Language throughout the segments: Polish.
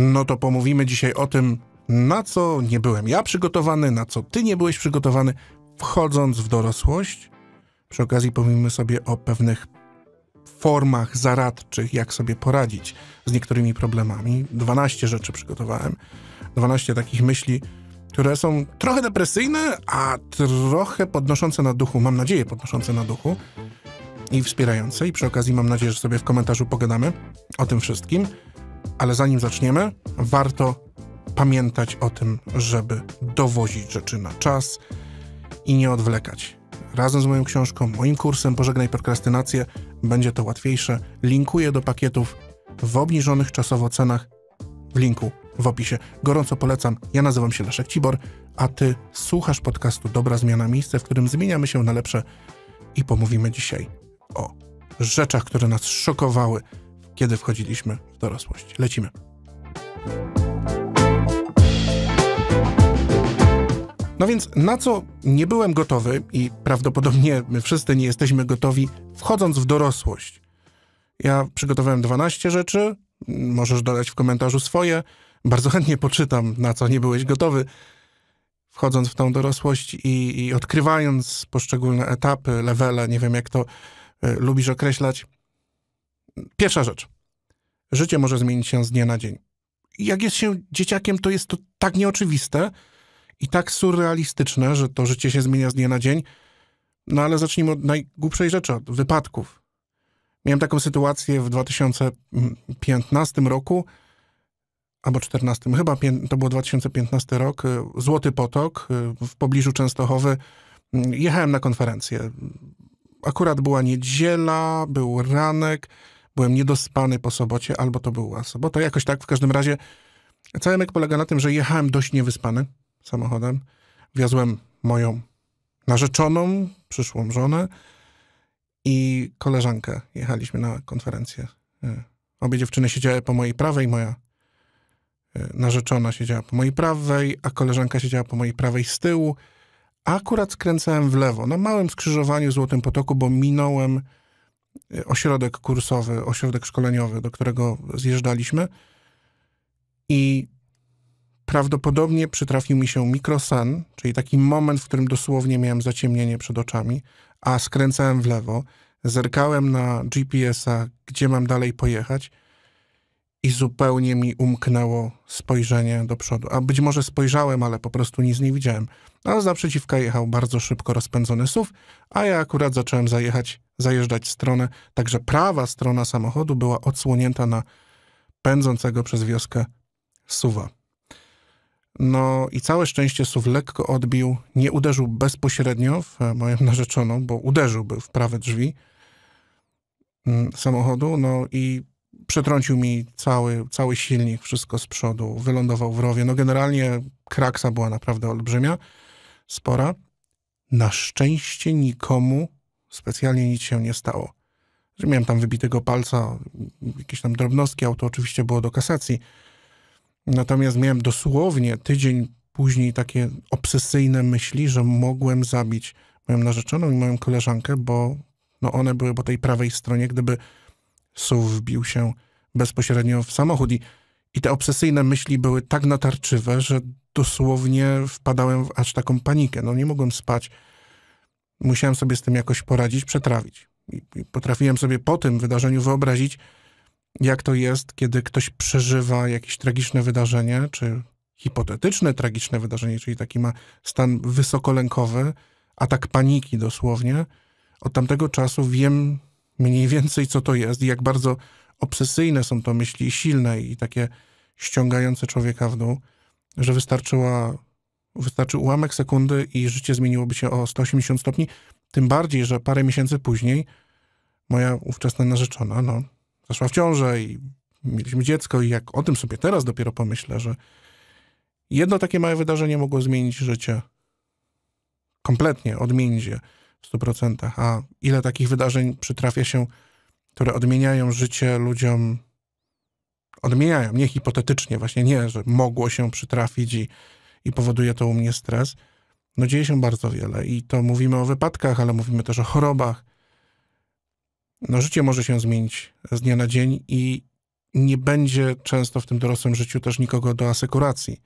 no to pomówimy dzisiaj o tym, na co nie byłem ja przygotowany, na co ty nie byłeś przygotowany, wchodząc w dorosłość. Przy okazji pomówimy sobie o pewnych formach zaradczych, jak sobie poradzić z niektórymi problemami. 12 rzeczy przygotowałem, 12 takich myśli, które są trochę depresyjne, a trochę podnoszące na duchu, mam nadzieję podnoszące na duchu i wspierające. I przy okazji mam nadzieję, że sobie w komentarzu pogadamy o tym wszystkim. Ale zanim zaczniemy, warto pamiętać o tym, żeby dowozić rzeczy na czas i nie odwlekać. Razem z moją książką, moim kursem Pożegnaj Prokrastynację będzie to łatwiejsze. Linkuję do pakietów w obniżonych czasowo cenach w linku w opisie. Gorąco polecam. Ja nazywam się Leszek Cibor, a ty słuchasz podcastu Dobra Zmiana Miejsce, w którym zmieniamy się na lepsze i pomówimy dzisiaj o rzeczach, które nas szokowały kiedy wchodziliśmy w dorosłość. Lecimy. No więc na co nie byłem gotowy i prawdopodobnie my wszyscy nie jesteśmy gotowi wchodząc w dorosłość. Ja przygotowałem 12 rzeczy, możesz dodać w komentarzu swoje. Bardzo chętnie poczytam, na co nie byłeś gotowy. Wchodząc w tą dorosłość i, i odkrywając poszczególne etapy, levele, nie wiem jak to y, lubisz określać, Pierwsza rzecz. Życie może zmienić się z dnia na dzień. Jak jest się dzieciakiem, to jest to tak nieoczywiste i tak surrealistyczne, że to życie się zmienia z dnia na dzień. No ale zacznijmy od najgłupszej rzeczy, od wypadków. Miałem taką sytuację w 2015 roku, albo 14, chyba to było 2015 rok, y, Złoty Potok y, w pobliżu Częstochowy. Mm, jechałem na konferencję. Akurat była niedziela, był ranek byłem niedospany po sobocie, albo to była sobota, jakoś tak, w każdym razie cały mek polega na tym, że jechałem dość niewyspany samochodem, wiozłem moją narzeczoną, przyszłą żonę i koleżankę. Jechaliśmy na konferencję. E, obie dziewczyny siedziały po mojej prawej, moja e, narzeczona siedziała po mojej prawej, a koleżanka siedziała po mojej prawej z tyłu, a akurat skręcałem w lewo, na małym skrzyżowaniu Złotym Potoku, bo minąłem ośrodek kursowy, ośrodek szkoleniowy, do którego zjeżdżaliśmy. I prawdopodobnie przytrafił mi się mikrosen, czyli taki moment, w którym dosłownie miałem zaciemnienie przed oczami, a skręcałem w lewo, zerkałem na GPS-a, gdzie mam dalej pojechać i zupełnie mi umknęło spojrzenie do przodu. A być może spojrzałem, ale po prostu nic nie widziałem. A z naprzeciwka jechał bardzo szybko rozpędzony SUV, a ja akurat zacząłem zajechać, zajeżdżać stronę, także prawa strona samochodu była odsłonięta na pędzącego przez wioskę SUVa. No i całe szczęście SUV lekko odbił, nie uderzył bezpośrednio w moją narzeczoną, bo uderzyłby w prawe drzwi mm, samochodu, no i przetrącił mi cały, cały silnik, wszystko z przodu, wylądował w rowie. No generalnie kraksa była naprawdę olbrzymia, spora. Na szczęście nikomu specjalnie nic się nie stało. Że miałem tam wybitego palca, jakieś tam drobnostki, auto oczywiście było do kasacji. Natomiast miałem dosłownie tydzień później takie obsesyjne myśli, że mogłem zabić moją narzeczoną i moją koleżankę, bo no one były po tej prawej stronie. Gdyby Suw wbił się bezpośrednio w samochód i, i te obsesyjne myśli były tak natarczywe, że dosłownie wpadałem w aż taką panikę. No nie mogłem spać. Musiałem sobie z tym jakoś poradzić, przetrawić. I, i potrafiłem sobie po tym wydarzeniu wyobrazić, jak to jest, kiedy ktoś przeżywa jakieś tragiczne wydarzenie, czy hipotetyczne tragiczne wydarzenie, czyli taki ma stan wysokolękowy, atak paniki dosłownie. Od tamtego czasu wiem, mniej więcej, co to jest i jak bardzo obsesyjne są to myśli, silne i takie ściągające człowieka w dół, że wystarczyła, wystarczy ułamek sekundy i życie zmieniłoby się o 180 stopni. Tym bardziej, że parę miesięcy później moja ówczesna narzeczona no, zaszła w ciążę i mieliśmy dziecko i jak o tym sobie teraz dopiero pomyślę, że jedno takie małe wydarzenie mogło zmienić życie kompletnie, odmienić je w 100%. A ile takich wydarzeń przytrafia się, które odmieniają życie ludziom, odmieniają, nie hipotetycznie, właśnie nie, że mogło się przytrafić i, i powoduje to u mnie stres. No dzieje się bardzo wiele i to mówimy o wypadkach, ale mówimy też o chorobach. No życie może się zmienić z dnia na dzień i nie będzie często w tym dorosłym życiu też nikogo do asekuracji.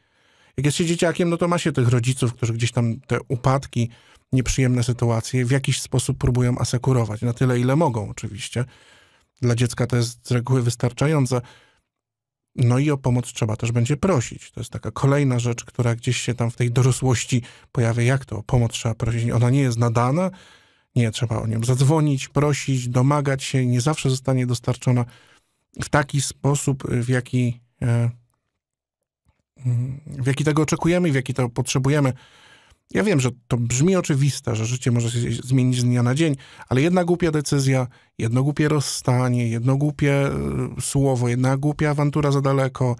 Jak jest się dzieciakiem, no to ma się tych rodziców, którzy gdzieś tam te upadki, nieprzyjemne sytuacje w jakiś sposób próbują asekurować, na tyle ile mogą oczywiście. Dla dziecka to jest z reguły wystarczające. No i o pomoc trzeba też będzie prosić. To jest taka kolejna rzecz, która gdzieś się tam w tej dorosłości pojawia. Jak to? O pomoc trzeba prosić. Ona nie jest nadana. Nie, trzeba o nią zadzwonić, prosić, domagać się. Nie zawsze zostanie dostarczona w taki sposób, w jaki, e, mm, w jaki tego oczekujemy, w jaki to potrzebujemy. Ja wiem, że to brzmi oczywiste, że życie może się zmienić z dnia na dzień, ale jedna głupia decyzja, jedno głupie rozstanie, jedno głupie e, słowo, jedna głupia awantura za daleko,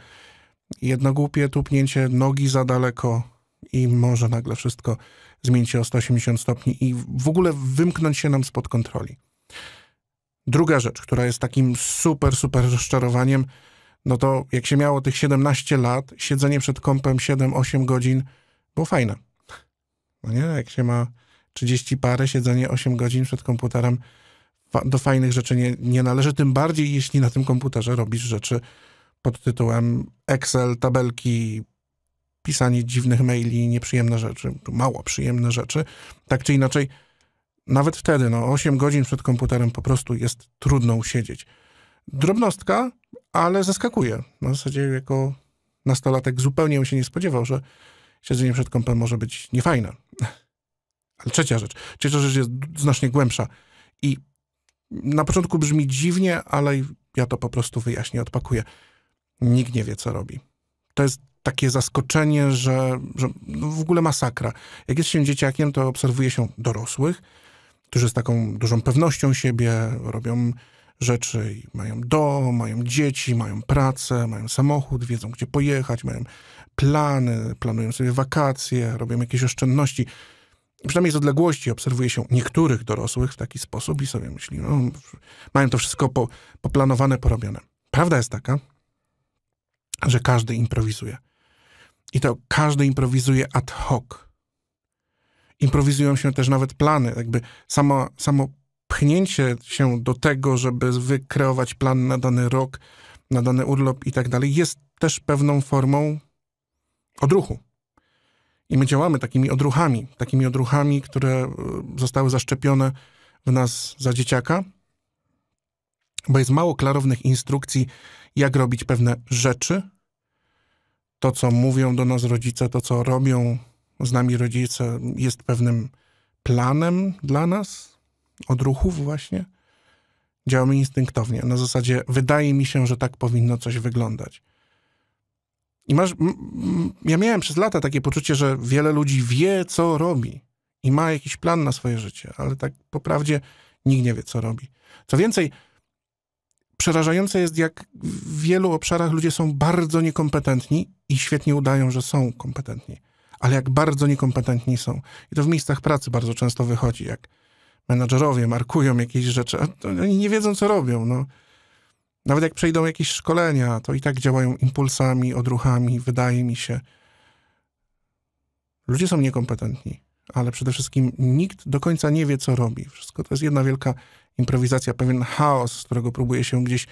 jedno głupie tupnięcie nogi za daleko i może nagle wszystko zmienić się o 180 stopni i w ogóle wymknąć się nam spod kontroli. Druga rzecz, która jest takim super, super rozczarowaniem, no to jak się miało tych 17 lat, siedzenie przed kąpem 7-8 godzin było fajne. No nie? Jak się ma 30 parę, siedzenie 8 godzin przed komputerem, do fajnych rzeczy nie, nie należy, tym bardziej jeśli na tym komputerze robisz rzeczy pod tytułem Excel, tabelki, pisanie dziwnych maili, nieprzyjemne rzeczy, mało przyjemne rzeczy. Tak czy inaczej, nawet wtedy, no 8 godzin przed komputerem po prostu jest trudno usiedzieć. Drobnostka, ale zaskakuje. Na zasadzie jako nastolatek zupełnie się nie spodziewał, że siedzenie przed kompem może być niefajne. Ale trzecia rzecz. Trzecia rzecz jest znacznie głębsza. I na początku brzmi dziwnie, ale ja to po prostu wyjaśnię, odpakuję. Nikt nie wie, co robi. To jest takie zaskoczenie, że, że w ogóle masakra. Jak jest się dzieciakiem, to obserwuje się dorosłych, którzy z taką dużą pewnością siebie robią rzeczy, i mają dom, mają dzieci, mają pracę, mają samochód, wiedzą gdzie pojechać, mają plany, planują sobie wakacje, robimy jakieś oszczędności. Przynajmniej z odległości obserwuje się niektórych dorosłych w taki sposób i sobie myśli, no, mają to wszystko po, poplanowane, porobione. Prawda jest taka, że każdy improwizuje. I to każdy improwizuje ad hoc. Improwizują się też nawet plany, jakby samo, samo pchnięcie się do tego, żeby wykreować plan na dany rok, na dany urlop i tak dalej, jest też pewną formą odruchu. I my działamy takimi odruchami, takimi odruchami, które e, zostały zaszczepione w nas za dzieciaka, bo jest mało klarownych instrukcji, jak robić pewne rzeczy. To, co mówią do nas rodzice, to, co robią z nami rodzice, jest pewnym planem dla nas, odruchów właśnie. Działamy instynktownie. Na zasadzie wydaje mi się, że tak powinno coś wyglądać. I masz, ja miałem przez lata takie poczucie, że wiele ludzi wie, co robi i ma jakiś plan na swoje życie, ale tak po prawdzie nikt nie wie, co robi. Co więcej, przerażające jest, jak w wielu obszarach ludzie są bardzo niekompetentni i świetnie udają, że są kompetentni, ale jak bardzo niekompetentni są. I to w miejscach pracy bardzo często wychodzi, jak menadżerowie markują jakieś rzeczy, a oni nie wiedzą, co robią. No. Nawet jak przejdą jakieś szkolenia, to i tak działają impulsami, odruchami, wydaje mi się. Ludzie są niekompetentni, ale przede wszystkim nikt do końca nie wie, co robi. Wszystko to jest jedna wielka improwizacja, pewien chaos, z którego próbuje się gdzieś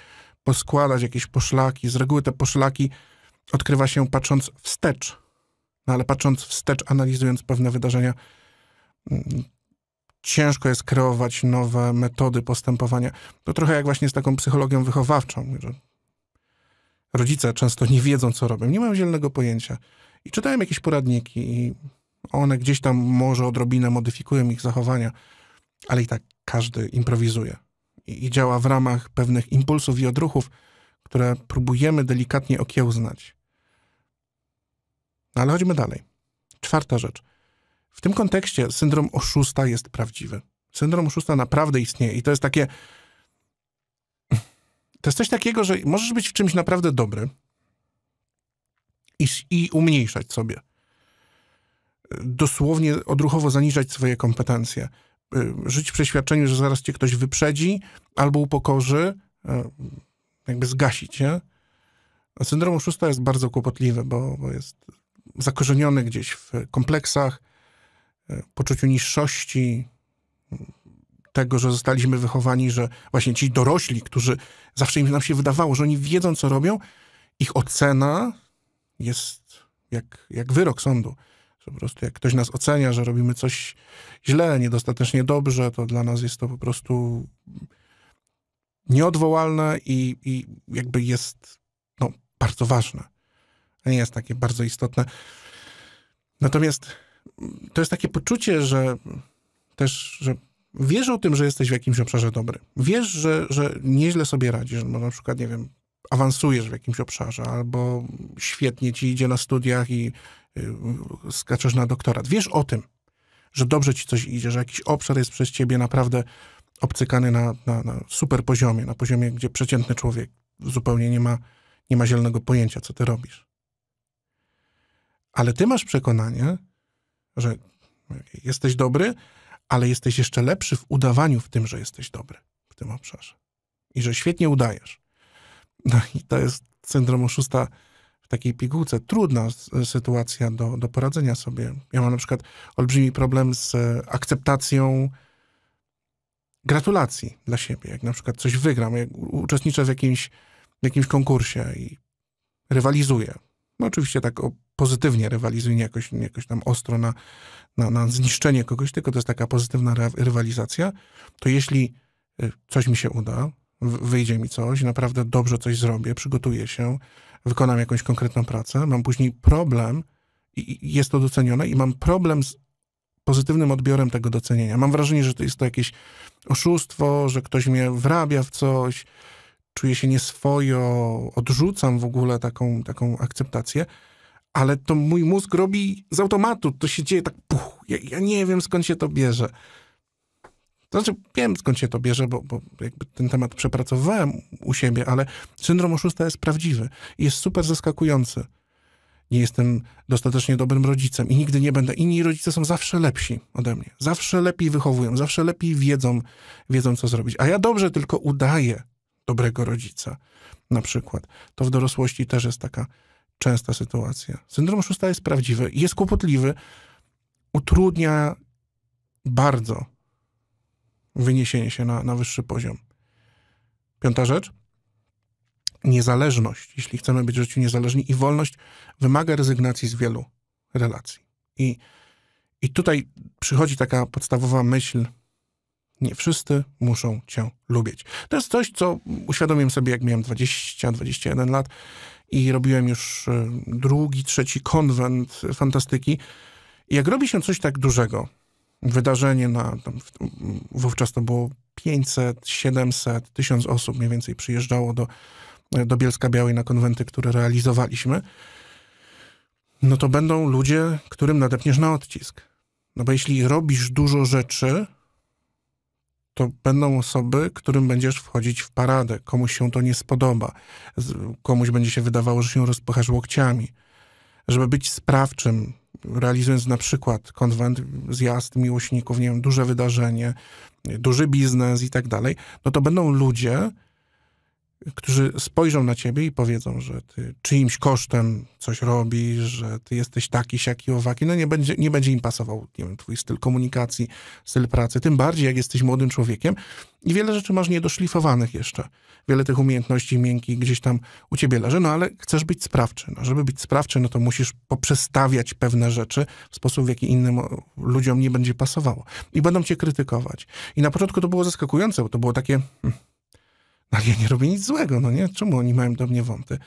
poskładać, jakieś poszlaki. Z reguły te poszlaki odkrywa się patrząc wstecz, no ale patrząc wstecz, analizując pewne wydarzenia, mm, ciężko jest kreować nowe metody postępowania. To trochę jak właśnie z taką psychologią wychowawczą, że rodzice często nie wiedzą, co robią, nie mają zielonego pojęcia. I czytają jakieś poradniki i one gdzieś tam może odrobinę modyfikują ich zachowania, ale i tak każdy improwizuje i, i działa w ramach pewnych impulsów i odruchów, które próbujemy delikatnie okiełznać. No ale chodźmy dalej. Czwarta rzecz. W tym kontekście syndrom oszusta jest prawdziwy. Syndrom oszusta naprawdę istnieje i to jest takie. To jest coś takiego, że możesz być w czymś naprawdę dobry i, i umniejszać sobie. Dosłownie odruchowo zaniżać swoje kompetencje. Y, żyć w przeświadczeniu, że zaraz cię ktoś wyprzedzi albo upokorzy, y, jakby zgasić, nie? Syndrom oszusta jest bardzo kłopotliwy, bo, bo jest zakorzeniony gdzieś w kompleksach, E, poczuciu niższości, tego, że zostaliśmy wychowani, że właśnie ci dorośli, którzy zawsze im nam się wydawało, że oni wiedzą, co robią, ich ocena jest jak, jak wyrok sądu. Że po prostu jak ktoś nas ocenia, że robimy coś źle, niedostatecznie dobrze, to dla nas jest to po prostu nieodwołalne i, i jakby jest no, bardzo ważne. Nie jest takie bardzo istotne. Natomiast to jest takie poczucie, że też, że wiesz o tym, że jesteś w jakimś obszarze dobry. Wiesz, że, że nieźle sobie radzisz, bo na przykład, nie wiem, awansujesz w jakimś obszarze, albo świetnie ci idzie na studiach i y, skaczesz na doktorat. Wiesz o tym, że dobrze ci coś idzie, że jakiś obszar jest przez ciebie naprawdę obcykany na, na, na super poziomie, na poziomie, gdzie przeciętny człowiek zupełnie nie ma, nie ma zielonego pojęcia, co ty robisz. Ale ty masz przekonanie, że jesteś dobry, ale jesteś jeszcze lepszy w udawaniu w tym, że jesteś dobry w tym obszarze i że świetnie udajesz. No i to jest syndrom oszusta w takiej pigułce. Trudna sytuacja do, do poradzenia sobie. Ja mam na przykład olbrzymi problem z akceptacją gratulacji dla siebie. Jak na przykład coś wygram, jak uczestniczę w jakimś, jakimś konkursie i rywalizuję no oczywiście tak pozytywnie rywalizuję, nie jakoś, nie jakoś tam ostro na, na, na zniszczenie kogoś, tylko to jest taka pozytywna rywalizacja, to jeśli y, coś mi się uda, wyjdzie mi coś, naprawdę dobrze coś zrobię, przygotuję się, wykonam jakąś konkretną pracę, mam później problem i jest to docenione i mam problem z pozytywnym odbiorem tego docenienia. Mam wrażenie, że to jest to jakieś oszustwo, że ktoś mnie wrabia w coś, czuję się nieswojo, odrzucam w ogóle taką, taką akceptację, ale to mój mózg robi z automatu. To się dzieje tak, puch, ja, ja nie wiem skąd się to bierze. To znaczy, wiem skąd się to bierze, bo, bo jakby ten temat przepracowywałem u siebie, ale syndrom oszusta jest prawdziwy i jest super zaskakujący. Nie jestem dostatecznie dobrym rodzicem i nigdy nie będę. Inni rodzice są zawsze lepsi ode mnie. Zawsze lepiej wychowują, zawsze lepiej wiedzą, wiedzą co zrobić. A ja dobrze tylko udaję, dobrego rodzica na przykład. To w dorosłości też jest taka częsta sytuacja. Syndrom szósta jest prawdziwy, jest kłopotliwy, utrudnia bardzo wyniesienie się na, na wyższy poziom. Piąta rzecz. Niezależność. Jeśli chcemy być w życiu niezależni i wolność, wymaga rezygnacji z wielu relacji. I, i tutaj przychodzi taka podstawowa myśl nie wszyscy muszą cię lubić. To jest coś, co uświadomiłem sobie, jak miałem 20-21 lat i robiłem już e, drugi, trzeci konwent fantastyki. jak robi się coś tak dużego, wydarzenie na, tam, wówczas to było 500, 700, 1000 osób mniej więcej przyjeżdżało do, e, do Bielska Białej na konwenty, które realizowaliśmy, no to będą ludzie, którym nadepniesz na odcisk. No bo jeśli robisz dużo rzeczy, to będą osoby, którym będziesz wchodzić w paradę. Komuś się to nie spodoba, komuś będzie się wydawało, że się rozpychasz łokciami. Żeby być sprawczym, realizując na przykład konwent, zjazd miłośników, nie wiem, duże wydarzenie, duży biznes i tak dalej, no to będą ludzie, którzy spojrzą na ciebie i powiedzą, że ty czyimś kosztem coś robisz, że ty jesteś taki, siaki, owaki, no nie będzie, nie będzie im pasował, nie wiem, twój styl komunikacji, styl pracy, tym bardziej jak jesteś młodym człowiekiem i wiele rzeczy masz niedoszlifowanych jeszcze. Wiele tych umiejętności miękkich gdzieś tam u ciebie leży, no ale chcesz być sprawczy. No, żeby być sprawczy, no to musisz poprzestawiać pewne rzeczy w sposób, w jaki innym ludziom nie będzie pasowało. I będą cię krytykować. I na początku to było zaskakujące, bo to było takie... Hmm, ale no ja nie robię nic złego, no nie? Czemu oni mają do mnie wąty?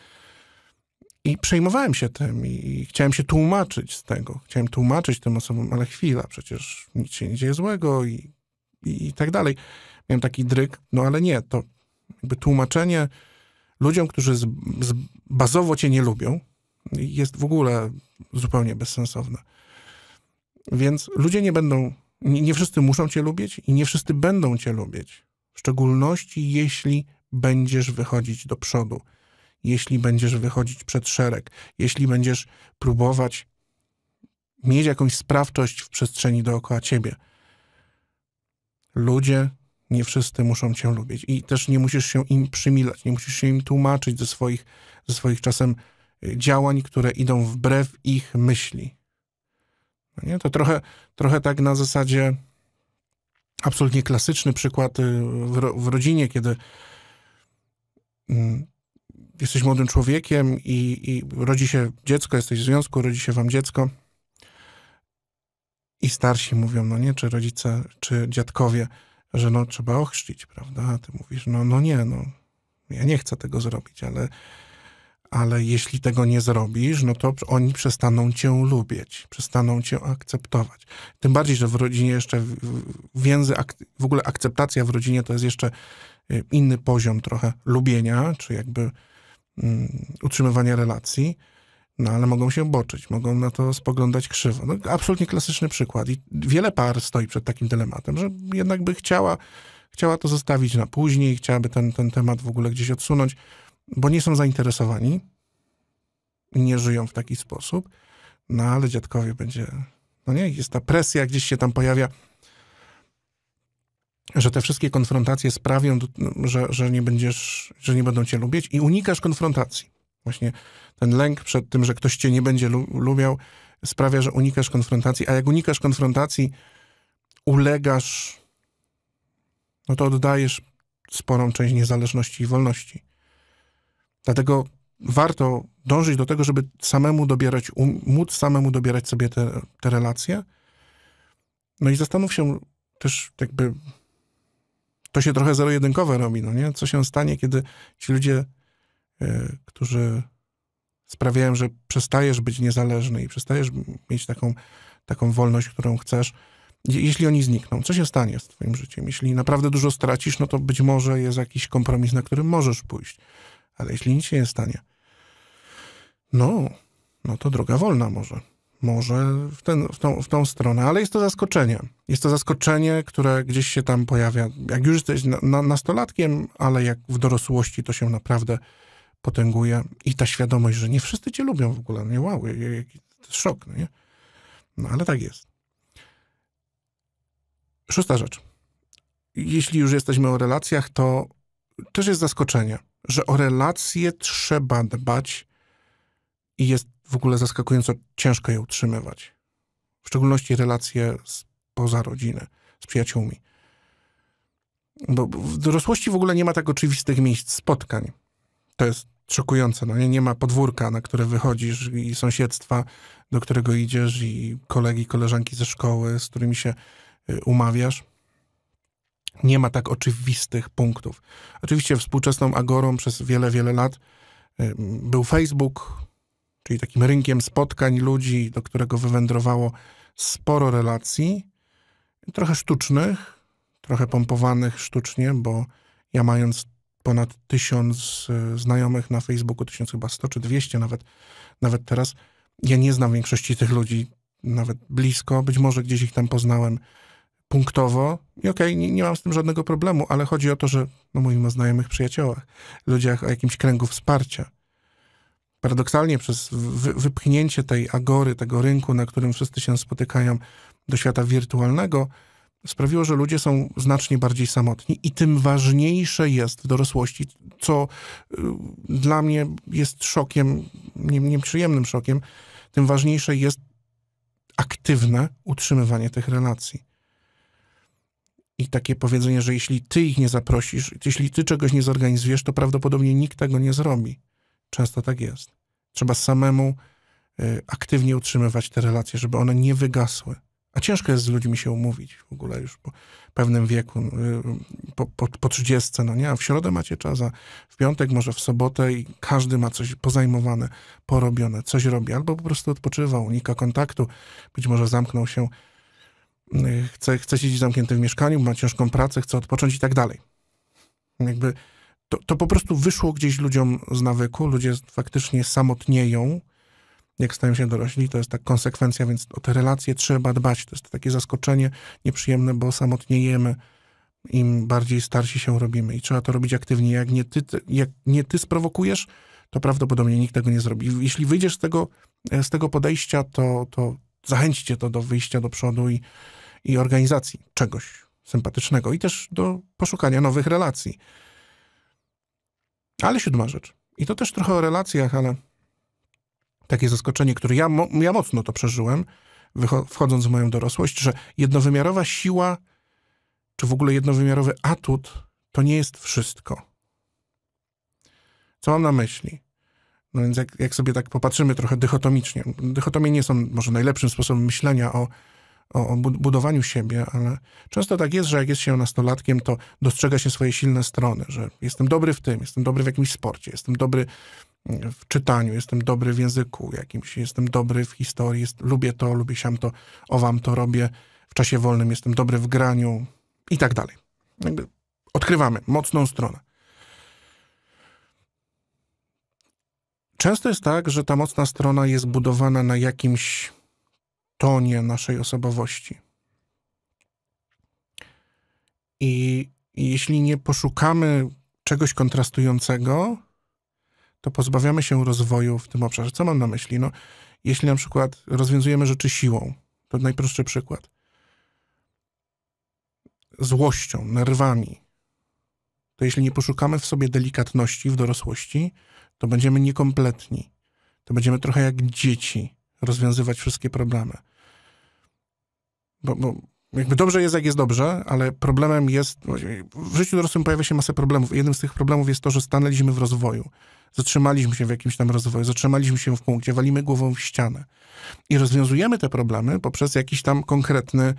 I przejmowałem się tym i chciałem się tłumaczyć z tego. Chciałem tłumaczyć tym osobom, ale chwila, przecież nic się nie dzieje złego i, i, i tak dalej. Miałem taki dryk, no ale nie, to jakby tłumaczenie ludziom, którzy z, z bazowo cię nie lubią, jest w ogóle zupełnie bezsensowne. Więc ludzie nie będą, nie, nie wszyscy muszą cię lubić i nie wszyscy będą cię lubić w szczególności jeśli będziesz wychodzić do przodu, jeśli będziesz wychodzić przed szereg, jeśli będziesz próbować mieć jakąś sprawczość w przestrzeni dookoła ciebie. Ludzie nie wszyscy muszą cię lubić i też nie musisz się im przymilać, nie musisz się im tłumaczyć ze swoich, ze swoich czasem y, działań, które idą wbrew ich myśli. No nie? To trochę, trochę tak na zasadzie absolutnie klasyczny przykład y, w, ro, w rodzinie, kiedy mm, jesteś młodym człowiekiem i, i, rodzi się dziecko, jesteś w związku, rodzi się wam dziecko. I starsi mówią, no nie, czy rodzice, czy dziadkowie, że no trzeba ochrzcić, prawda? A ty mówisz, no, no nie, no ja nie chcę tego zrobić, ale ale jeśli tego nie zrobisz, no to oni przestaną cię lubić, przestaną cię akceptować. Tym bardziej, że w rodzinie jeszcze więzy, w ogóle akceptacja w rodzinie to jest jeszcze y, inny poziom trochę lubienia, czy jakby um, utrzymywania relacji, no ale mogą się boczyć, mogą na to spoglądać krzywo. No, absolutnie klasyczny przykład. I wiele par stoi przed takim dylematem, że jednak by chciała, chciała to zostawić na później, chciałaby ten, ten temat w ogóle gdzieś odsunąć bo nie są zainteresowani, nie żyją w taki sposób, no ale dziadkowie będzie, no nie, jest ta presja, gdzieś się tam pojawia, że te wszystkie konfrontacje sprawią, że, że nie będziesz, że nie będą cię lubić i unikasz konfrontacji. Właśnie ten lęk przed tym, że ktoś cię nie będzie lubiał, sprawia, że unikasz konfrontacji, a jak unikasz konfrontacji, ulegasz, no to oddajesz sporą część niezależności i wolności. Dlatego warto dążyć do tego, żeby samemu dobierać, um, móc samemu dobierać sobie te, te relacje. No i zastanów się też jakby, to się trochę zero-jedynkowe robi, no nie? Co się stanie, kiedy ci ludzie, y, którzy sprawiają, że przestajesz być niezależny i przestajesz mieć taką, taką wolność, którą chcesz, jeśli oni znikną, co się stanie z twoim życiem? Jeśli naprawdę dużo stracisz, no to być może jest jakiś kompromis, na którym możesz pójść. Ale jeśli nic się nie stanie, no, no to droga wolna może. Może w, ten, w, tą, w tą stronę, ale jest to zaskoczenie. Jest to zaskoczenie, które gdzieś się tam pojawia. Jak już jesteś na, na, nastolatkiem, ale jak w dorosłości to się naprawdę potęguje i ta świadomość, że nie wszyscy cię lubią w ogóle. Nie, wow, jaki szok, no nie? No ale tak jest. Szósta rzecz. Jeśli już jesteśmy o relacjach, to też jest zaskoczenie że o relacje trzeba dbać i jest w ogóle zaskakująco ciężko je utrzymywać. W szczególności relacje spoza rodziny, z przyjaciółmi. Bo w dorosłości w ogóle nie ma tak oczywistych miejsc spotkań. To jest szokujące. No nie, nie ma podwórka, na które wychodzisz i sąsiedztwa, do którego idziesz i kolegi, koleżanki ze szkoły, z którymi się y, umawiasz nie ma tak oczywistych punktów. Oczywiście współczesną agorą przez wiele, wiele lat y, był Facebook, czyli takim rynkiem spotkań ludzi, do którego wywędrowało sporo relacji, trochę sztucznych, trochę pompowanych sztucznie, bo ja mając ponad tysiąc y, znajomych na Facebooku, tysiąc chyba sto czy dwieście nawet, nawet teraz, ja nie znam większości tych ludzi nawet blisko, być może gdzieś ich tam poznałem punktowo i okej, okay, nie, nie, mam z tym żadnego problemu, ale chodzi o to, że no, mówimy o znajomych przyjaciołach, ludziach o jakimś kręgu wsparcia. Paradoksalnie przez wy, wypchnięcie tej agory, tego rynku, na którym wszyscy się spotykają do świata wirtualnego, sprawiło, że ludzie są znacznie bardziej samotni i tym ważniejsze jest w dorosłości, co y, dla mnie jest szokiem, nie, nieprzyjemnym szokiem, tym ważniejsze jest aktywne utrzymywanie tych relacji i takie powiedzenie, że jeśli ty ich nie zaprosisz, jeśli ty czegoś nie zorganizujesz, to prawdopodobnie nikt tego nie zrobi. Często tak jest. Trzeba samemu e, aktywnie utrzymywać te relacje, żeby one nie wygasły. A ciężko jest z ludźmi się umówić w ogóle już po pewnym wieku, e, po, po, po 30, no nie? A w środę macie czas, a w piątek, może w sobotę i każdy ma coś pozajmowane, porobione, coś robi, albo po prostu odpoczywa, unika kontaktu, być może zamknął się chce, chce siedzieć zamknięty w mieszkaniu, ma ciężką pracę, chce odpocząć i tak dalej. Jakby to, to po prostu wyszło gdzieś ludziom z nawyku, ludzie faktycznie samotnieją, jak stają się dorośli, to jest tak konsekwencja, więc o te relacje trzeba dbać. To jest takie zaskoczenie nieprzyjemne, bo samotniejemy, im bardziej starsi się robimy i trzeba to robić aktywnie. Jak nie ty, jak nie ty sprowokujesz, to prawdopodobnie nikt tego nie zrobi. Jeśli wyjdziesz z tego, e, z tego podejścia, to, to, zachęćcie to do wyjścia do przodu i, i organizacji czegoś sympatycznego i też do poszukania nowych relacji. Ale siódma rzecz. I to też trochę o relacjach, ale takie zaskoczenie, które ja, mo ja mocno to przeżyłem, wchodząc w moją dorosłość, że jednowymiarowa siła, czy w ogóle jednowymiarowy atut, to nie jest wszystko. Co mam na myśli? No więc jak, jak sobie tak popatrzymy trochę dychotomicznie, dychotomie nie są może najlepszym sposobem myślenia o, o, o, budowaniu siebie, ale często tak jest, że jak jest się nastolatkiem, to dostrzega się swoje silne strony, że jestem dobry w tym, jestem dobry w jakimś sporcie, jestem dobry w czytaniu, jestem dobry w języku jakimś, jestem dobry w historii, jest, lubię to, lubię się to, o wam to robię, w czasie wolnym jestem dobry w graniu i tak dalej. Jakby odkrywamy mocną stronę. Często jest tak, że ta mocna strona jest budowana na jakimś tonie naszej osobowości. I jeśli nie poszukamy czegoś kontrastującego, to pozbawiamy się rozwoju w tym obszarze. Co mam na myśli? No, jeśli na przykład rozwiązujemy rzeczy siłą, to najprostszy przykład. Złością, nerwami, to jeśli nie poszukamy w sobie delikatności w dorosłości, to będziemy niekompletni. To będziemy trochę jak dzieci rozwiązywać wszystkie problemy. Bo, bo jakby dobrze jest, jak jest dobrze, ale problemem jest. W życiu dorosłym pojawia się masa problemów. Jednym z tych problemów jest to, że stanęliśmy w rozwoju. Zatrzymaliśmy się w jakimś tam rozwoju, zatrzymaliśmy się w punkcie, walimy głową w ścianę. I rozwiązujemy te problemy poprzez jakiś tam konkretny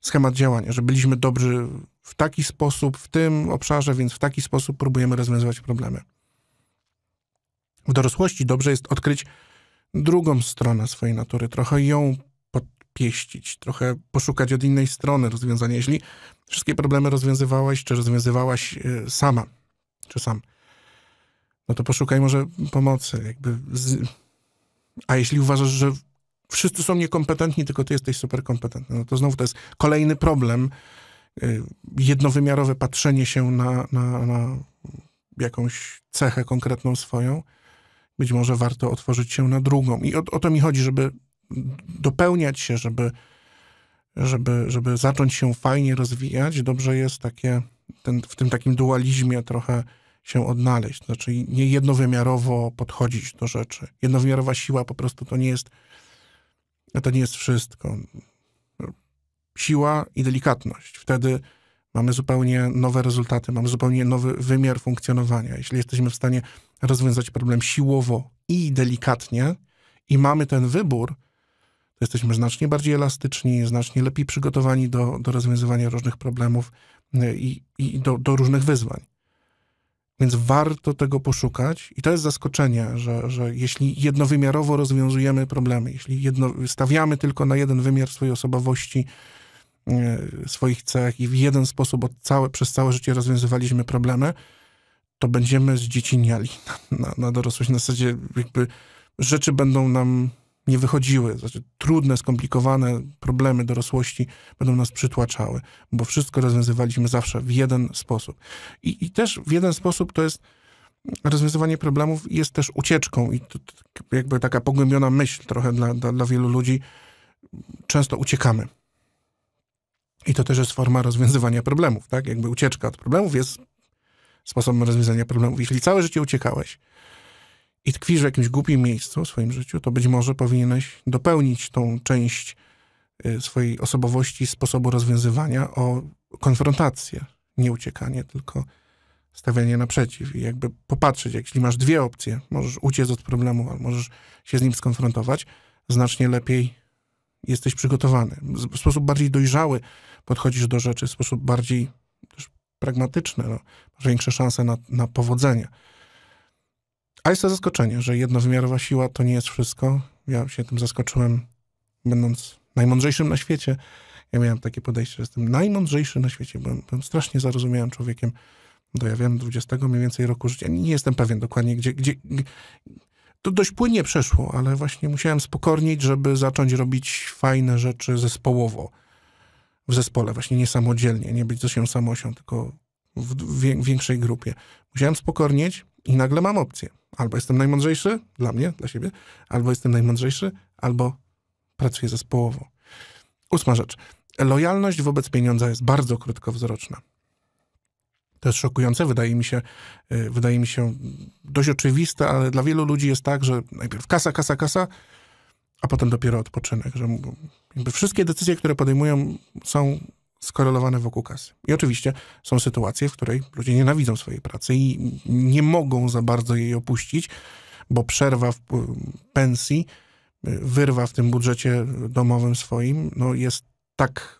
schemat działania, że byliśmy dobrzy w taki sposób, w tym obszarze, więc w taki sposób próbujemy rozwiązywać problemy. W dorosłości dobrze jest odkryć drugą stronę swojej natury, trochę ją podpieścić, trochę poszukać od innej strony rozwiązania, jeśli wszystkie problemy rozwiązywałeś, czy rozwiązywałaś y, sama, czy sam. No to poszukaj może pomocy, jakby. Z... A jeśli uważasz, że wszyscy są niekompetentni, tylko ty jesteś super kompetentny, no to znowu to jest kolejny problem, y, jednowymiarowe patrzenie się na, na, na jakąś cechę konkretną swoją być może warto otworzyć się na drugą. I o, o to mi chodzi, żeby dopełniać się, żeby, żeby, żeby zacząć się fajnie rozwijać. Dobrze jest takie, ten, w tym takim dualizmie trochę się odnaleźć. Znaczy nie jednowymiarowo podchodzić do rzeczy. Jednowymiarowa siła po prostu to nie jest to nie jest wszystko. Siła i delikatność. Wtedy Mamy zupełnie nowe rezultaty, mamy zupełnie nowy wymiar funkcjonowania. Jeśli jesteśmy w stanie rozwiązać problem siłowo i delikatnie i mamy ten wybór, to jesteśmy znacznie bardziej elastyczni, znacznie lepiej przygotowani do, do rozwiązywania różnych problemów y, i, i do, do różnych wyzwań. Więc warto tego poszukać i to jest zaskoczenie, że, że jeśli jednowymiarowo rozwiązujemy problemy, jeśli jedno, stawiamy tylko na jeden wymiar swojej osobowości, E, swoich cech i w jeden sposób od całe, przez całe życie rozwiązywaliśmy problemy, to będziemy zdzieciniali na, na, na dorosłość. Na zasadzie jakby rzeczy będą nam nie wychodziły, znaczy trudne, skomplikowane problemy dorosłości będą nas przytłaczały, bo wszystko rozwiązywaliśmy zawsze w jeden sposób. I, i też w jeden sposób to jest rozwiązywanie problemów jest też ucieczką i to, to jakby taka pogłębiona myśl trochę dla, dla, dla wielu ludzi. Często uciekamy i to też jest forma rozwiązywania problemów, tak? Jakby ucieczka od problemów jest sposobem rozwiązania problemów. Jeśli całe życie uciekałeś i tkwisz w jakimś głupim miejscu w swoim życiu, to być może powinieneś dopełnić tą część y, swojej osobowości, sposobu rozwiązywania o konfrontację, nie uciekanie, tylko stawianie naprzeciw i jakby popatrzeć, jeśli masz dwie opcje, możesz uciec od problemu, albo możesz się z nim skonfrontować, znacznie lepiej jesteś przygotowany. W sposób bardziej dojrzały podchodzisz do rzeczy, w sposób bardziej pragmatyczny. No. Masz większe szanse na, na powodzenie. A jest to zaskoczenie, że jednowymiarowa siła to nie jest wszystko. Ja się tym zaskoczyłem, będąc najmądrzejszym na świecie. Ja miałem takie podejście, że jestem najmądrzejszy na świecie. Byłem, byłem strasznie zarozumiałym człowiekiem. dojawiłem 20 mniej więcej roku życia. Nie jestem pewien dokładnie, gdzie, gdzie, to dość płynnie przeszło, ale właśnie musiałem spokornić, żeby zacząć robić fajne rzeczy zespołowo. W zespole, właśnie nie samodzielnie, nie być się samosią, tylko w większej grupie. Musiałem spokornieć i nagle mam opcję. Albo jestem najmądrzejszy, dla mnie, dla siebie, albo jestem najmądrzejszy, albo pracuję zespołowo. Ósma rzecz. Lojalność wobec pieniądza jest bardzo krótkowzroczna. To jest szokujące, wydaje mi się, y, wydaje mi się dość oczywiste, ale dla wielu ludzi jest tak, że najpierw kasa, kasa, kasa, a potem dopiero odpoczynek. Że wszystkie decyzje, które podejmują, są skorelowane wokół kasy. I oczywiście są sytuacje, w której ludzie nienawidzą swojej pracy i nie mogą za bardzo jej opuścić, bo przerwa w pensji, y, wyrwa w tym budżecie domowym swoim, no jest tak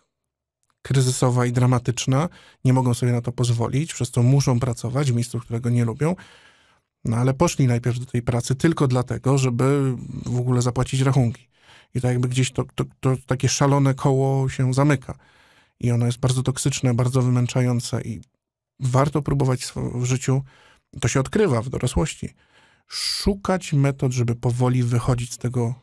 kryzysowa i dramatyczna, nie mogą sobie na to pozwolić, przez co muszą pracować w miejscu, którego nie lubią. No ale poszli najpierw do tej pracy tylko dlatego, żeby w ogóle zapłacić rachunki. I tak jakby gdzieś to, to, to takie szalone koło się zamyka. I ono jest bardzo toksyczne, bardzo wymęczające i warto próbować w życiu, to się odkrywa w dorosłości, szukać metod, żeby powoli wychodzić z tego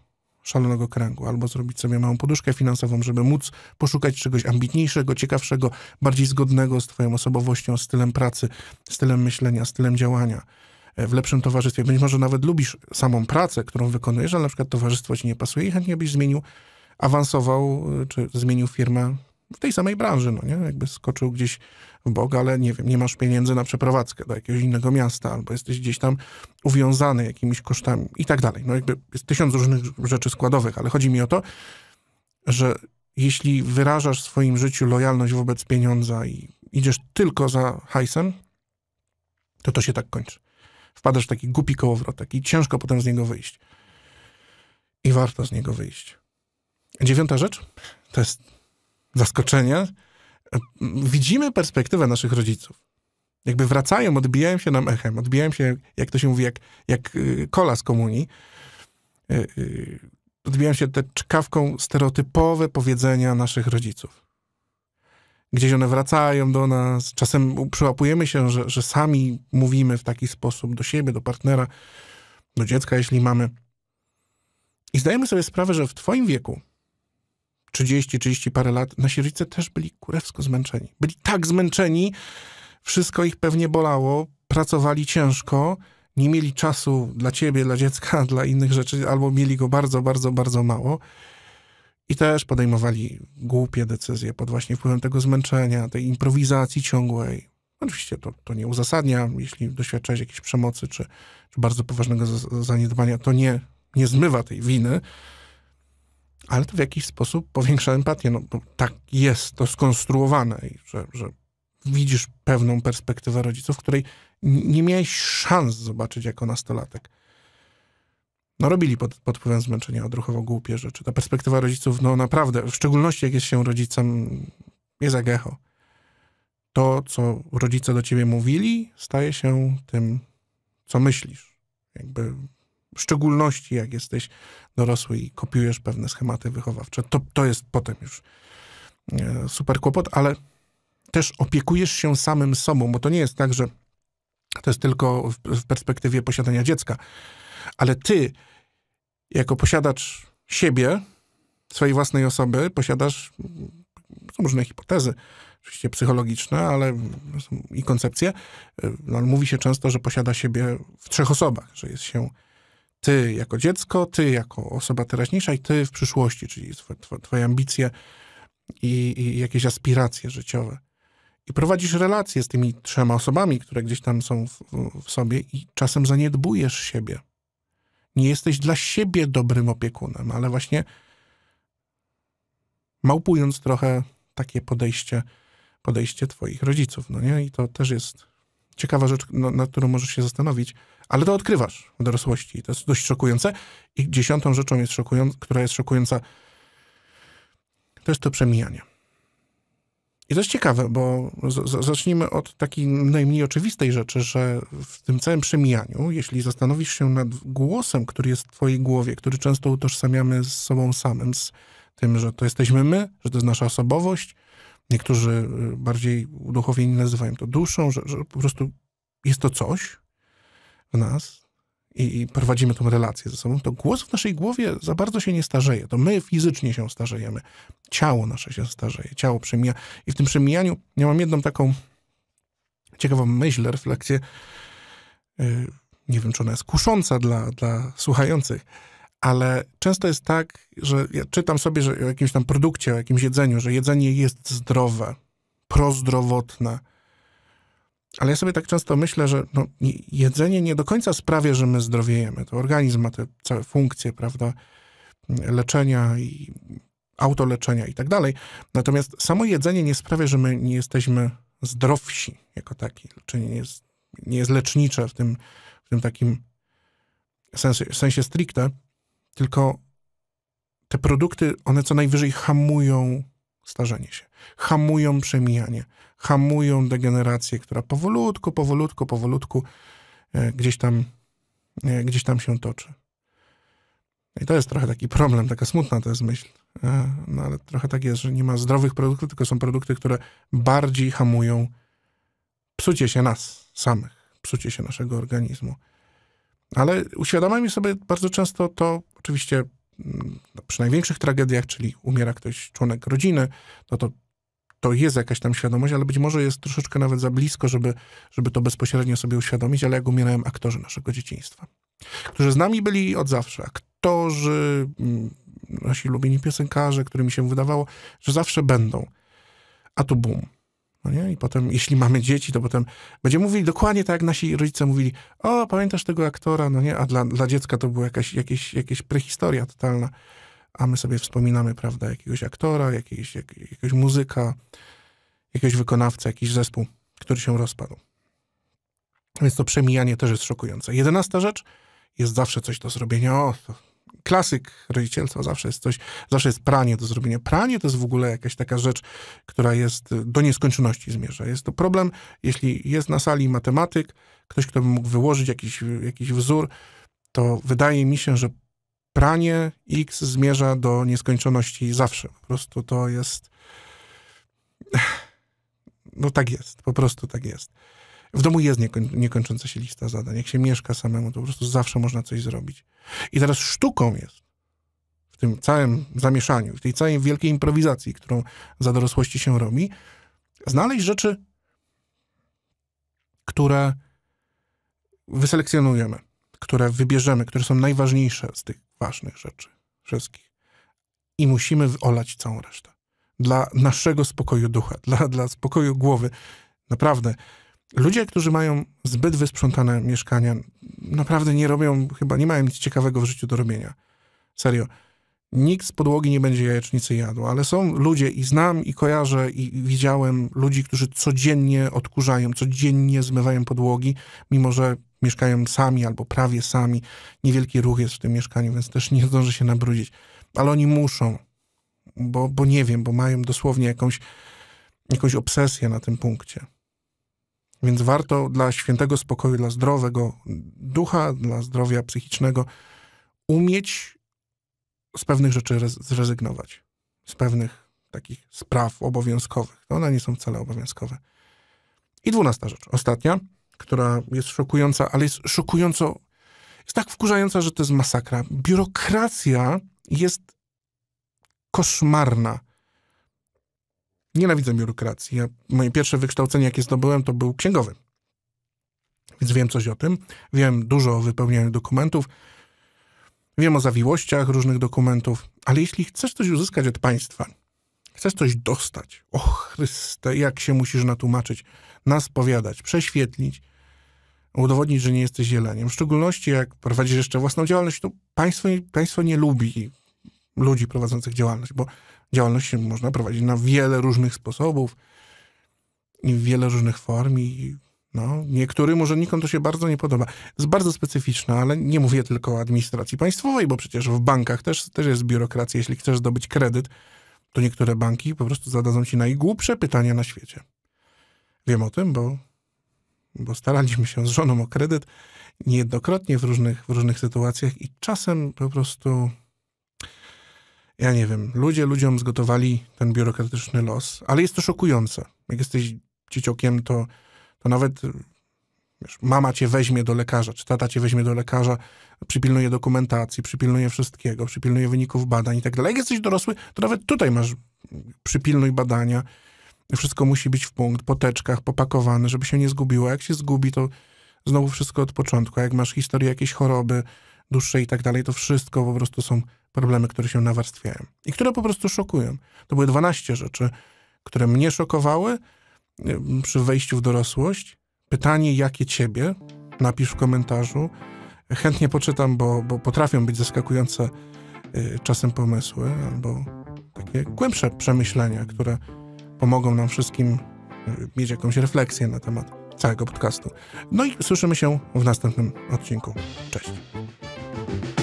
szalonego kręgu, albo zrobić sobie małą poduszkę finansową, żeby móc poszukać czegoś ambitniejszego, ciekawszego, bardziej zgodnego z Twoją osobowością, stylem pracy, stylem myślenia, stylem działania e, w lepszym towarzystwie. Być może nawet lubisz samą pracę, którą wykonujesz, ale na przykład towarzystwo ci nie pasuje i chętnie byś zmienił, awansował e, czy zmienił firmę w tej samej branży, no nie? Jakby skoczył gdzieś Boga, ale nie wiem, nie masz pieniędzy na przeprowadzkę do jakiegoś innego miasta, albo jesteś gdzieś tam uwiązany jakimiś kosztami i tak dalej. No jakby jest tysiąc różnych rzeczy składowych, ale chodzi mi o to, że jeśli wyrażasz w swoim życiu lojalność wobec pieniądza i idziesz tylko za hajsem, to to się tak kończy. Wpadasz w taki głupi kołowrotek i ciężko potem z niego wyjść. I warto z niego wyjść. Dziewiąta rzecz to jest zaskoczenie, widzimy perspektywę naszych rodziców. Jakby wracają, odbijają się nam echem, odbijają się, jak to się mówi, jak, jak y, kola z komunii. Y, y, odbijają się te czkawką stereotypowe powiedzenia naszych rodziców. Gdzieś one wracają do nas, czasem przyłapujemy się, że, że sami mówimy w taki sposób do siebie, do partnera, do dziecka, jeśli mamy. I zdajemy sobie sprawę, że w Twoim wieku, 30, 30 parę lat, nasi rodzice też byli kurewsko zmęczeni. Byli tak zmęczeni, wszystko ich pewnie bolało, pracowali ciężko, nie mieli czasu dla ciebie, dla dziecka, dla innych rzeczy, albo mieli go bardzo, bardzo, bardzo mało. I też podejmowali głupie decyzje pod właśnie wpływem tego zmęczenia, tej improwizacji ciągłej. Oczywiście to, to nie uzasadnia, jeśli doświadczałeś jakiejś przemocy czy, czy bardzo poważnego zaniedbania, to nie, nie zmywa tej winy, ale to w jakiś sposób powiększa empatię. No, tak jest to skonstruowane, że, że widzisz pewną perspektywę rodziców, której nie miałeś szans zobaczyć jako nastolatek. No robili pod, pod wpływem zmęczenia odruchowo głupie rzeczy. Ta perspektywa rodziców, no naprawdę, w szczególności jak jest się rodzicem, jest echo. To, co rodzice do ciebie mówili, staje się tym, co myślisz. Jakby w szczególności jak jesteś dorosły i kopiujesz pewne schematy wychowawcze. To, to jest potem już e, super kłopot, ale też opiekujesz się samym sobą, bo to nie jest tak, że to jest tylko w perspektywie posiadania dziecka, ale ty, jako posiadacz siebie, swojej własnej osoby, posiadasz mm, są różne hipotezy, oczywiście psychologiczne, ale i koncepcje. E, no, mówi się często, że posiada siebie w trzech osobach, że jest się ty jako dziecko, ty jako osoba teraźniejsza i ty w przyszłości, czyli twoje, twoje ambicje i, i, jakieś aspiracje życiowe. I prowadzisz relacje z tymi trzema osobami, które gdzieś tam są w, w sobie, i czasem zaniedbujesz siebie. Nie jesteś dla siebie dobrym opiekunem, ale właśnie małpując trochę takie podejście, podejście twoich rodziców, no nie? I to też jest ciekawa rzecz, no, nad którą możesz się zastanowić, ale to odkrywasz w dorosłości. To jest dość szokujące. I dziesiątą rzeczą, jest szokująca, która jest szokująca, to jest to przemijanie. I to jest ciekawe, bo z, zacznijmy od takiej najmniej oczywistej rzeczy, że w tym całym przemijaniu, jeśli zastanowisz się nad głosem, który jest w twojej głowie, który często utożsamiamy z sobą samym, z tym, że to jesteśmy my, że to jest nasza osobowość, Niektórzy y, bardziej uduchowieni nazywają to duszą, że, że po prostu jest to coś w nas i, i prowadzimy tą relację ze sobą. To głos w naszej głowie za bardzo się nie starzeje. To my fizycznie się starzejemy. Ciało nasze się starzeje. Ciało przemija. I w tym przemijaniu ja mam jedną taką ciekawą myśl, refleksję. Y, nie wiem, czy ona jest kusząca dla, dla słuchających ale często jest tak, że ja czytam sobie że o jakimś tam produkcie, o jakimś jedzeniu, że jedzenie jest zdrowe, prozdrowotne. Ale ja sobie tak często myślę, że no, jedzenie nie do końca sprawia, że my zdrowiejemy. To organizm ma te całe funkcje, prawda, leczenia i autoleczenia i tak dalej. Natomiast samo jedzenie nie sprawia, że my nie jesteśmy zdrowsi jako taki, czy nie jest, nie jest lecznicze w tym, w tym takim sensie, sensie stricte. Tylko te produkty, one co najwyżej hamują starzenie się, hamują przemijanie, hamują degenerację, która powolutku, powolutku, powolutku e, gdzieś tam, e, gdzieś tam się toczy. I to jest trochę taki problem, taka smutna to jest myśl. E, no ale trochę tak jest, że nie ma zdrowych produktów, tylko są produkty, które bardziej hamują psucie się nas samych, psucie się naszego organizmu. Ale uświadamiam sobie bardzo często to, Oczywiście mm, no, przy największych tragediach, czyli umiera ktoś członek rodziny, no to to jest jakaś tam świadomość, ale być może jest troszeczkę nawet za blisko, żeby, żeby to bezpośrednio sobie uświadomić, ale jak umierają aktorzy naszego dzieciństwa, którzy z nami byli od zawsze, aktorzy, mm, nasi lubieni piosenkarze, którymi się wydawało, że zawsze będą. A tu bum. No nie? I potem, jeśli mamy dzieci, to potem będzie mówili dokładnie tak, jak nasi rodzice mówili, o, pamiętasz tego aktora, no nie? A dla, dla dziecka to była jakaś, jakaś, jakaś prehistoria totalna. A my sobie wspominamy, prawda, jakiegoś aktora, jakiegoś, jak, jakiegoś muzyka, jakiegoś wykonawcę, jakiś zespół, który się rozpadł. Więc to przemijanie też jest szokujące. Jedenasta rzecz, jest zawsze coś do zrobienia. O, to klasyk rodzicielstwa zawsze jest coś, zawsze jest pranie do zrobienia. Pranie to jest w ogóle jakaś taka rzecz, która jest do nieskończoności zmierza. Jest to problem, jeśli jest na sali matematyk, ktoś, kto by mógł wyłożyć jakiś, jakiś wzór, to wydaje mi się, że pranie X zmierza do nieskończoności zawsze. Po prostu to jest. No tak jest, po prostu tak jest. W domu jest niekończąca się lista zadań. Jak się mieszka samemu, to po prostu zawsze można coś zrobić. I teraz sztuką jest w tym całym zamieszaniu, w tej całej wielkiej improwizacji, którą za dorosłości się robi, znaleźć rzeczy, które wyselekcjonujemy, które wybierzemy, które są najważniejsze z tych ważnych rzeczy wszystkich. I musimy olać całą resztę. Dla naszego spokoju ducha, dla, dla spokoju głowy. Naprawdę Ludzie, którzy mają zbyt wysprzątane mieszkania, naprawdę nie robią, chyba nie mają nic ciekawego w życiu do robienia. Serio. Nikt z podłogi nie będzie jajecznicy jadł, ale są ludzie i znam i kojarzę i widziałem ludzi, którzy codziennie odkurzają, codziennie zmywają podłogi, mimo że mieszkają sami albo prawie sami. Niewielki ruch jest w tym mieszkaniu, więc też nie zdąży się nabrudzić. Ale oni muszą, bo, bo nie wiem, bo mają dosłownie jakąś, jakąś obsesję na tym punkcie. Więc warto dla świętego spokoju, dla zdrowego ducha, dla zdrowia psychicznego umieć z pewnych rzeczy zrezygnować. Z pewnych takich spraw obowiązkowych. No, one nie są wcale obowiązkowe. I dwunasta rzecz, ostatnia, która jest szokująca, ale jest szokująco, jest tak wkurzająca, że to jest masakra. Biurokracja jest koszmarna. Nienawidzę biurokracji. Ja, moje pierwsze wykształcenie, jakie zdobyłem, to był księgowy. Więc wiem coś o tym. Wiem dużo o wypełnianiu dokumentów. Wiem o zawiłościach różnych dokumentów. Ale jeśli chcesz coś uzyskać od państwa, chcesz coś dostać, o Chryste, jak się musisz natłumaczyć, powiadać, prześwietlić, udowodnić, że nie jesteś zieleniem. W szczególności jak prowadzisz jeszcze własną działalność, to państwo, państwo nie lubi ludzi prowadzących działalność, bo Działalność można prowadzić na wiele różnych sposobów i w wiele różnych form i no, niektórym urzędnikom to się bardzo nie podoba. Jest bardzo specyficzne, ale nie mówię tylko o administracji państwowej, bo przecież w bankach też, też jest biurokracja. Jeśli chcesz zdobyć kredyt, to niektóre banki po prostu zadadzą ci najgłupsze pytania na świecie. Wiem o tym, bo, bo staraliśmy się z żoną o kredyt niejednokrotnie w różnych, w różnych sytuacjach i czasem po prostu ja nie wiem, ludzie ludziom zgotowali ten biurokratyczny los, ale jest to szokujące. Jak jesteś dzieciokiem, to, to nawet wiesz, mama cię weźmie do lekarza, czy tata cię weźmie do lekarza, przypilnuje dokumentacji, przypilnuje wszystkiego, przypilnuje wyników badań i tak dalej. Jak jesteś dorosły, to nawet tutaj masz przypilnuj badania, wszystko musi być w punkt, po teczkach, popakowane, żeby się nie zgubiło. Jak się zgubi, to znowu wszystko od początku. A jak masz historię jakiejś choroby dłuższej i tak dalej, to wszystko po prostu są problemy, które się nawarstwiają i które po prostu szokują. To były 12 rzeczy, które mnie szokowały przy wejściu w dorosłość. Pytanie, jakie ciebie? Napisz w komentarzu. Chętnie poczytam, bo, bo potrafią być zaskakujące y, czasem pomysły albo takie głębsze przemyślenia, które pomogą nam wszystkim y, mieć jakąś refleksję na temat całego podcastu. No i słyszymy się w następnym odcinku. Cześć.